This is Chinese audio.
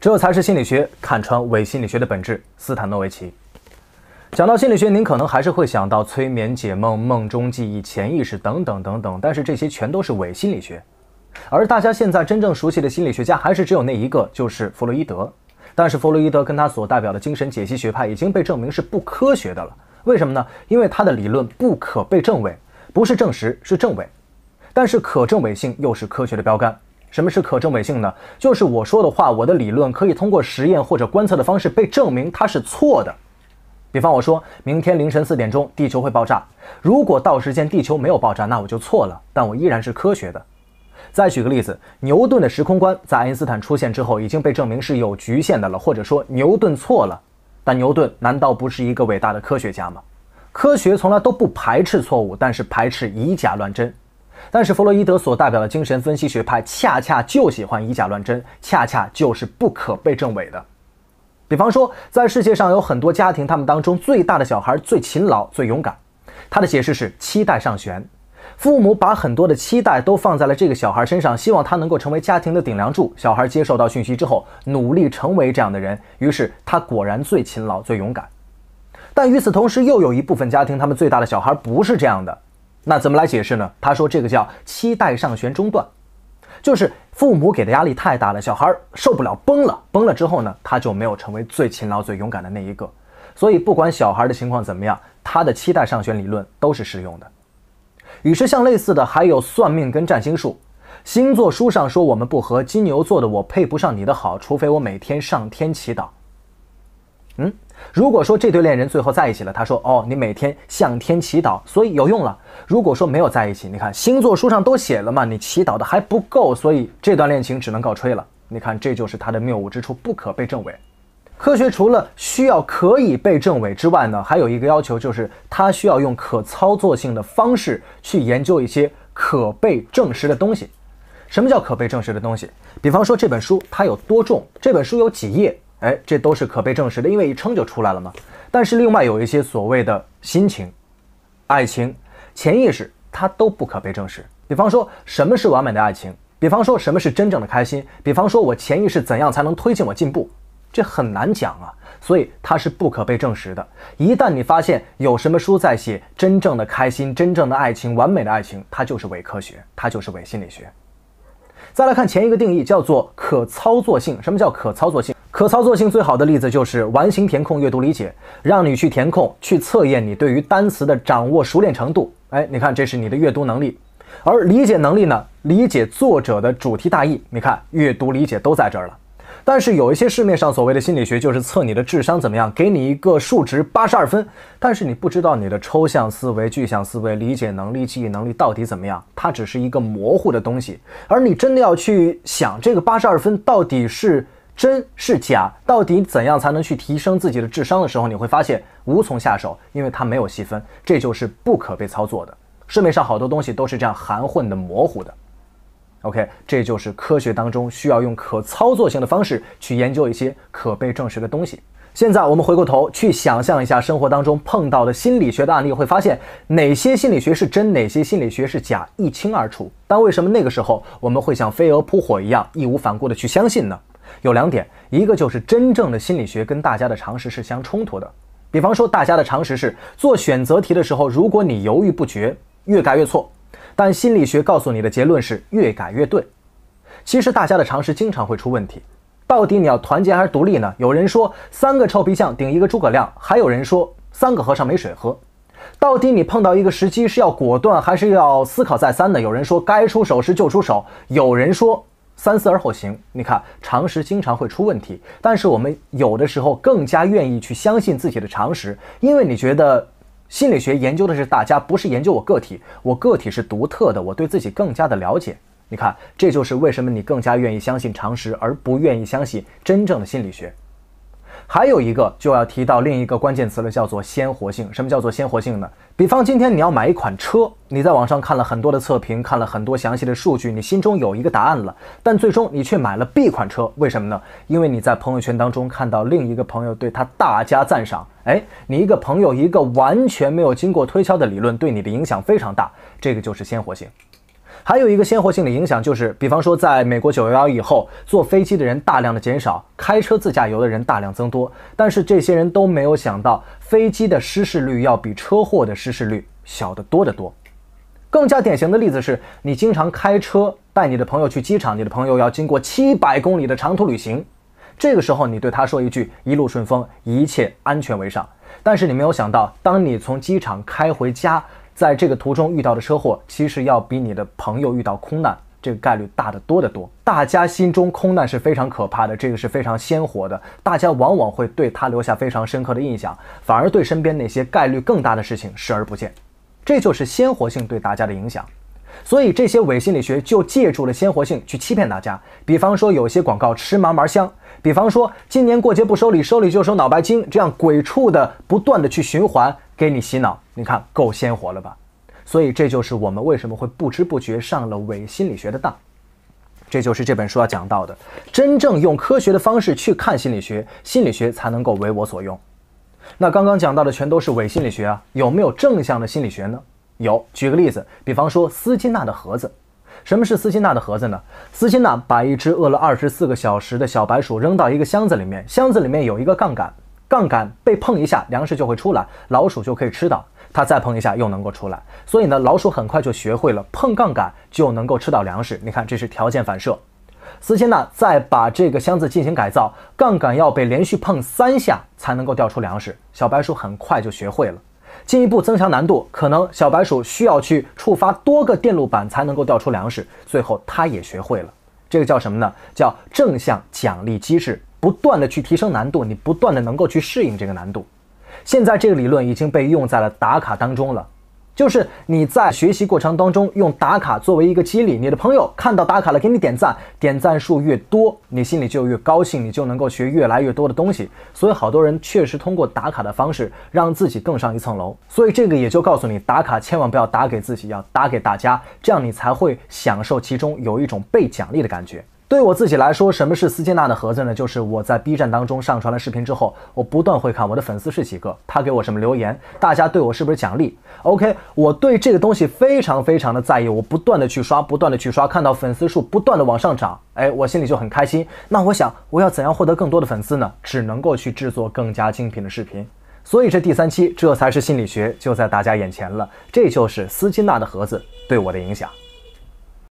这才是心理学，看穿伪心理学的本质。斯坦诺维奇讲到心理学，您可能还是会想到催眠、解梦、梦中记忆、潜意识等等等等，但是这些全都是伪心理学。而大家现在真正熟悉的心理学家，还是只有那一个，就是弗洛伊德。但是弗洛伊德跟他所代表的精神解析学派已经被证明是不科学的了。为什么呢？因为他的理论不可被证伪，不是证实，是证伪。但是可证伪性又是科学的标杆。什么是可证伪性呢？就是我说的话，我的理论可以通过实验或者观测的方式被证明它是错的。比方我说，明天凌晨四点钟地球会爆炸，如果到时间地球没有爆炸，那我就错了，但我依然是科学的。再举个例子，牛顿的时空观在爱因斯坦出现之后已经被证明是有局限的了，或者说牛顿错了，但牛顿难道不是一个伟大的科学家吗？科学从来都不排斥错误，但是排斥以假乱真。但是弗洛伊德所代表的精神分析学派，恰恰就喜欢以假乱真，恰恰就是不可被证伪的。比方说，在世界上有很多家庭，他们当中最大的小孩最勤劳、最勇敢，他的解释是期待上悬，父母把很多的期待都放在了这个小孩身上，希望他能够成为家庭的顶梁柱。小孩接受到讯息之后，努力成为这样的人，于是他果然最勤劳、最勇敢。但与此同时，又有一部分家庭，他们最大的小孩不是这样的。那怎么来解释呢？他说这个叫期待上旋中断，就是父母给的压力太大了，小孩受不了崩了，崩了之后呢，他就没有成为最勤劳、最勇敢的那一个。所以不管小孩的情况怎么样，他的期待上旋理论都是适用的。与之相类似的还有算命跟占星术，星座书上说我们不和，金牛座的我配不上你的好，除非我每天上天祈祷。嗯。如果说这对恋人最后在一起了，他说：“哦，你每天向天祈祷，所以有用了。”如果说没有在一起，你看星座书上都写了嘛，你祈祷的还不够，所以这段恋情只能告吹了。你看，这就是他的谬误之处，不可被证伪。科学除了需要可以被证伪之外呢，还有一个要求，就是他需要用可操作性的方式去研究一些可被证实的东西。什么叫可被证实的东西？比方说这本书它有多重，这本书有几页。哎，这都是可被证实的，因为一称就出来了嘛。但是另外有一些所谓的心情、爱情、潜意识，它都不可被证实。比方说什么是完美的爱情，比方说什么是真正的开心，比方说我潜意识怎样才能推进我进步，这很难讲啊。所以它是不可被证实的。一旦你发现有什么书在写真正的开心、真正的爱情、完美的爱情，它就是伪科学，它就是伪心理学。再来看前一个定义，叫做可操作性。什么叫可操作性？可操作性最好的例子就是完形填空、阅读理解，让你去填空，去测验你对于单词的掌握熟练程度。哎，你看，这是你的阅读能力，而理解能力呢？理解作者的主题大意。你看，阅读理解都在这儿了。但是有一些市面上所谓的心理学，就是测你的智商怎么样，给你一个数值八十二分，但是你不知道你的抽象思维、具象思维、理解能力、记忆能力到底怎么样，它只是一个模糊的东西。而你真的要去想，这个八十二分到底是。真是假？到底怎样才能去提升自己的智商的时候，你会发现无从下手，因为它没有细分，这就是不可被操作的。市面上好多东西都是这样含混的、模糊的。OK，这就是科学当中需要用可操作性的方式去研究一些可被证实的东西。现在我们回过头去想象一下生活当中碰到的心理学的案例，会发现哪些心理学是真，哪些心理学是假一清二楚。但为什么那个时候我们会像飞蛾扑火一样义无反顾的去相信呢？有两点，一个就是真正的心理学跟大家的常识是相冲突的。比方说，大家的常识是做选择题的时候，如果你犹豫不决，越改越错；但心理学告诉你的结论是越改越对。其实大家的常识经常会出问题。到底你要团结还是独立呢？有人说三个臭皮匠顶一个诸葛亮，还有人说三个和尚没水喝。到底你碰到一个时机是要果断还是要思考再三呢？有人说该出手时就出手，有人说。三思而后行。你看，常识经常会出问题，但是我们有的时候更加愿意去相信自己的常识，因为你觉得心理学研究的是大家，不是研究我个体，我个体是独特的，我对自己更加的了解。你看，这就是为什么你更加愿意相信常识，而不愿意相信真正的心理学。还有一个就要提到另一个关键词了，叫做鲜活性。什么叫做鲜活性呢？比方今天你要买一款车，你在网上看了很多的测评，看了很多详细的数据，你心中有一个答案了，但最终你却买了 B 款车，为什么呢？因为你在朋友圈当中看到另一个朋友对他大加赞赏，哎，你一个朋友一个完全没有经过推敲的理论对你的影响非常大，这个就是鲜活性。还有一个鲜活性的影响，就是比方说，在美国九幺幺以后，坐飞机的人大量的减少，开车自驾游的人大量增多。但是这些人都没有想到，飞机的失事率要比车祸的失事率小得多得多。更加典型的例子是，你经常开车带你的朋友去机场，你的朋友要经过七百公里的长途旅行。这个时候，你对他说一句“一路顺风，一切安全为上”。但是你没有想到，当你从机场开回家。在这个途中遇到的车祸，其实要比你的朋友遇到空难这个概率大得多得多。大家心中空难是非常可怕的，这个是非常鲜活的，大家往往会对他留下非常深刻的印象，反而对身边那些概率更大的事情视而不见。这就是鲜活性对大家的影响。所以这些伪心理学就借助了鲜活性去欺骗大家。比方说有些广告吃麻麻香，比方说今年过节不收礼，收礼就收脑白金，这样鬼畜的不断的去循环。给你洗脑，你看够鲜活了吧？所以这就是我们为什么会不知不觉上了伪心理学的当。这就是这本书要讲到的：真正用科学的方式去看心理学，心理学才能够为我所用。那刚刚讲到的全都是伪心理学啊？有没有正向的心理学呢？有，举个例子，比方说斯金纳的盒子。什么是斯金纳的盒子呢？斯金纳把一只饿了二十四个小时的小白鼠扔到一个箱子里面，箱子里面有一个杠杆。杠杆被碰一下，粮食就会出来，老鼠就可以吃到。它再碰一下，又能够出来。所以呢，老鼠很快就学会了，碰杠杆就能够吃到粮食。你看，这是条件反射。斯金纳再把这个箱子进行改造，杠杆要被连续碰三下才能够掉出粮食。小白鼠很快就学会了。进一步增强难度，可能小白鼠需要去触发多个电路板才能够掉出粮食。最后，它也学会了。这个叫什么呢？叫正向奖励机制。不断的去提升难度，你不断的能够去适应这个难度。现在这个理论已经被用在了打卡当中了，就是你在学习过程当中用打卡作为一个激励，你的朋友看到打卡了给你点赞，点赞数越多，你心里就越高兴，你就能够学越来越多的东西。所以好多人确实通过打卡的方式让自己更上一层楼。所以这个也就告诉你，打卡千万不要打给自己，要打给大家，这样你才会享受其中有一种被奖励的感觉。对我自己来说，什么是斯金纳的盒子呢？就是我在 B 站当中上传了视频之后，我不断会看我的粉丝是几个，他给我什么留言，大家对我是不是奖励？OK，我对这个东西非常非常的在意，我不断的去刷，不断的去刷，看到粉丝数不断的往上涨，哎，我心里就很开心。那我想我要怎样获得更多的粉丝呢？只能够去制作更加精品的视频。所以这第三期，这才是心理学就在大家眼前了，这就是斯金纳的盒子对我的影响。